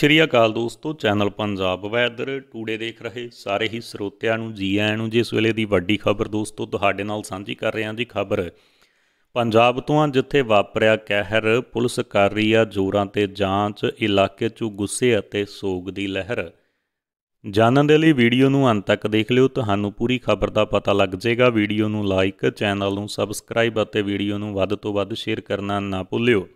ਸ਼੍ਰੀ ਅਕਾਲ ਦੋਸਤੋ channel Punjab weather today ਦੇਖ ਰਹੇ ਸਾਰੇ ਹੀ ਸਰੋਤਿਆਂ ਨੂੰ ਜੀ ਆਇਆਂ ਨੂੰ ਜਿਸ ਵੇਲੇ ਦੀ ਵੱਡੀ ਖਬਰ ਦੋਸਤੋ ਤੁਹਾਡੇ ਨਾਲ ਸਾਂਝੀ ਕਰ ਰਹੇ ਹਾਂ ਜੀ ਖਬਰ ਪੰਜਾਬ ਤੋਂ ਆ ਜਿੱਥੇ ਵਾਪਰਿਆ ਕਹਿਰ ਪੁਲਿਸ ਕਰ ਰਹੀ ਆ ਜ਼ੋਰਾਂ ਤੇ ਜਾਂਚ ਇਲਾਕੇ 'ਚੋਂ ਗੁੱਸੇ ਅਤੇ ਸੋਗ ਦੀ ਲਹਿਰ ਜਾਣਨ ਦੇ ਲਈ ਵੀਡੀਓ ਨੂੰ ਅੰਤ ਤੱਕ ਦੇਖ ਲਿਓ ਤੁਹਾਨੂੰ ਪੂਰੀ ਖਬਰ ਦਾ ਪਤਾ ਲੱਗ ਜਾਏਗਾ ਵੀਡੀਓ ਨੂੰ ਲਾਈਕ ਚੈਨਲ ਨੂੰ ਸਬਸਕ੍ਰਾਈਬ ਅਤੇ ਵੀਡੀਓ ਨੂੰ ਵੱਧ ਤੋਂ ਵੱਧ ਸ਼ੇਅਰ ਕਰਨਾ ਨਾ ਭੁੱਲਿਓ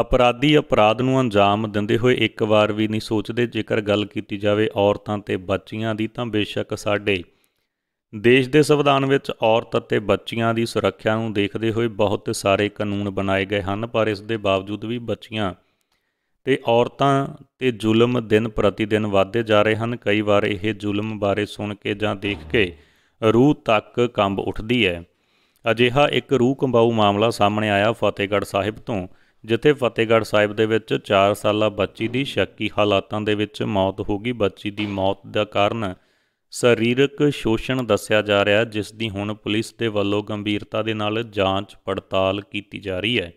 ਅਪਰਾਧੀ ਅਪਰਾਧ ਨੂੰ ਅੰਜਾਮ ਦਿੰਦੇ ਹੋਏ ਇੱਕ ਵਾਰ ਵੀ ਨਹੀਂ ਸੋਚਦੇ ਜੇਕਰ ਗੱਲ ਕੀਤੀ ਜਾਵੇ ਔਰਤਾਂ ਤੇ ਬੱਚੀਆਂ ਦੀ ਤਾਂ ਬੇਸ਼ੱਕ ਸਾਡੇ ਦੇਸ਼ ਦੇ ਸੰਵਿਧਾਨ ਵਿੱਚ ਔਰਤ ਅਤੇ ਬੱਚੀਆਂ ਦੀ ਸੁਰੱਖਿਆ ਨੂੰ ਦੇਖਦੇ ਹੋਏ ਬਹੁਤ ਸਾਰੇ ਕਾਨੂੰਨ ਬਣਾਏ ਗਏ ਹਨ ਪਰ ਇਸ ਦੇ ਬਾਵਜੂਦ ਵੀ ਬੱਚੀਆਂ ਤੇ ਔਰਤਾਂ ਤੇ ਜ਼ੁਲਮ ਦਿਨ ਪ੍ਰਤੀ ਦਿਨ ਵਧਦੇ ਜਾ ਰਹੇ ਹਨ ਕਈ ਵਾਰ ਇਹ ਜ਼ੁਲਮ ਬਾਰੇ ਸੁਣ ਕੇ ਜਾਂ ਦੇਖ ਕੇ ਰੂਹ ਤੱਕ ਕੰਬ ਉੱਠਦੀ ਹੈ ਅਜਿਹਾ ਇੱਕ ਰੂਹ ਕੰਬਾਉ ਮਾਮਲਾ ਸਾਹਮਣੇ ਆਇਆ ਫਤਿਹਗੜ੍ਹ ਸਾਹਿਬ ਤੋਂ ਜਿੱਥੇ ਫਤਿਹਗੜ੍ਹ ਸਾਹਿਬ ਦੇ ਵਿੱਚ 4 ਸਾਲਾ ਬੱਚੀ ਦੀ ਸ਼ੱਕੀ ਹਾਲਾਤਾਂ ਦੇ ਵਿੱਚ ਮੌਤ ਹੋ ਗਈ ਬੱਚੀ ਦੀ ਮੌਤ ਦਾ ਕਾਰਨ ਸਰੀਰਕ ਸ਼ੋਸ਼ਣ ਦੱਸਿਆ ਜਾ ਰਿਹਾ ਜਿਸ ਦੀ ਹੁਣ ਪੁਲਿਸ ਦੇ ਵੱਲੋਂ ਗੰਭੀਰਤਾ ਦੇ ਨਾਲ ਜਾਂਚ ਪੜਤਾਲ ਕੀਤੀ ਜਾ ਰਹੀ ਹੈ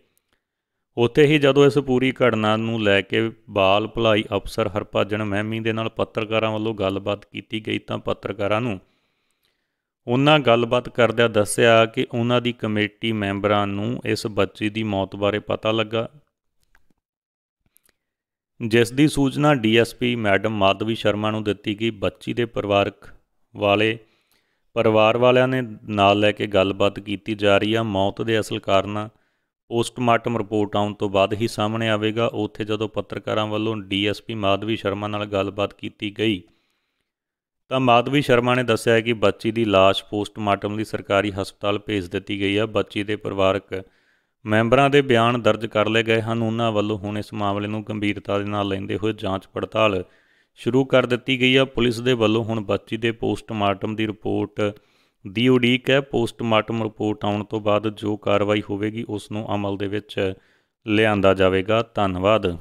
ਉੱਥੇ ਹੀ ਜਦੋਂ ਇਸ ਪੂਰੀ ਘਟਨਾ ਨੂੰ ਲੈ ਕੇ ਬਾਲ ਭਲਾਈ ਅਫਸਰ ਹਰਪਾਜਨ ਮਹਿਮੀ ਦੇ ਨਾਲ ਪੱਤਰਕਾਰਾਂ ਵੱਲੋਂ ਗੱਲਬਾਤ ਕੀਤੀ ਗਈ ਤਾਂ ਪੱਤਰਕਾਰਾਂ ਨੂੰ ਉਹਨਾਂ ਗੱਲਬਾਤ ਕਰਦਿਆਂ ਦੱਸਿਆ ਕਿ ਉਹਨਾਂ ਦੀ ਕਮੇਟੀ ਮੈਂਬਰਾਂ ਨੂੰ ਇਸ ਬੱਚੀ ਦੀ ਮੌਤ ਬਾਰੇ ਪਤਾ ਲੱਗਾ ਜਿਸ ਦੀ ਸੂਚਨਾ ਡੀਐਸਪੀ ਮੈਡਮ ਮਾਧਵੀ ਸ਼ਰਮਾ ਨੂੰ ਦਿੱਤੀ ਗਈ ਬੱਚੀ ਦੇ ਪਰਿਵਾਰਕ ਵਾਲੇ ਪਰਿਵਾਰ ਵਾਲਿਆਂ ਨੇ ਨਾਲ ਲੈ ਕੇ ਗੱਲਬਾਤ ਕੀਤੀ ਜਾ ਰਹੀ ਆ ਮੌਤ ਦੇ ਅਸਲ ਕਾਰਨ ਪੋਸਟਮਾਰਟਮ ਰਿਪੋਰਟ ਆਉਣ ਤੋਂ ਬਾਅਦ ਹੀ ਸਾਹਮਣੇ ਆਵੇਗਾ ਉੱਥੇ ਜਦੋਂ ਪੱਤਰਕਾਰਾਂ ਵੱਲੋਂ ਡੀਐਸਪੀ ਮਾਧਵੀ ਸ਼ਰਮਾ ਨਾਲ ਗੱਲਬਾਤ ਕੀਤੀ ਗਈ ਤਾਂ ਮਾਧਵੀ ਸ਼ਰਮਾ ਨੇ ਦੱਸਿਆ ਕਿ ਬੱਚੀ ਦੀ ਲਾਸ਼ ਪੋਸਟਮਾਰਟਮ ਲਈ ਸਰਕਾਰੀ ਹਸਪਤਾਲ ਭੇਜ ਦਿੱਤੀ ਗਈ ਹੈ ਬੱਚੀ ਦੇ ਪਰਿਵਾਰਕ ਮੈਂਬਰਾਂ ਦੇ ਬਿਆਨ ਦਰਜ ਕਰ ਲਏ ਗਏ ਹਨ ਉਹਨਾਂ ਵੱਲੋਂ ਹੁਣ ਇਸ ਮਾਮਲੇ ਨੂੰ ਗੰਭੀਰਤਾ ਦੇ ਨਾਲ ਲੈਂਦੇ ਹੋਏ ਜਾਂਚ ਪੜਤਾਲ ਸ਼ੁਰੂ ਕਰ ਦਿੱਤੀ ਗਈ ਹੈ ਪੁਲਿਸ ਦੇ ਵੱਲੋਂ ਹੁਣ ਬੱਚੀ ਦੇ ਪੋਸਟਮਾਰਟਮ ਦੀ ਰਿਪੋਰਟ ਦੀ ਉਡੀਕ ਹੈ ਪੋਸਟਮਾਰਟਮ ਰਿਪੋਰਟ ਆਉਣ ਤੋਂ ਬਾਅਦ ਜੋ ਕਾਰਵਾਈ ਹੋਵੇਗੀ ਉਸ ਨੂੰ ਅਮਲ ਦੇ ਵਿੱਚ ਲਿਆਂਦਾ ਜਾਵੇਗਾ ਧੰਨਵਾਦ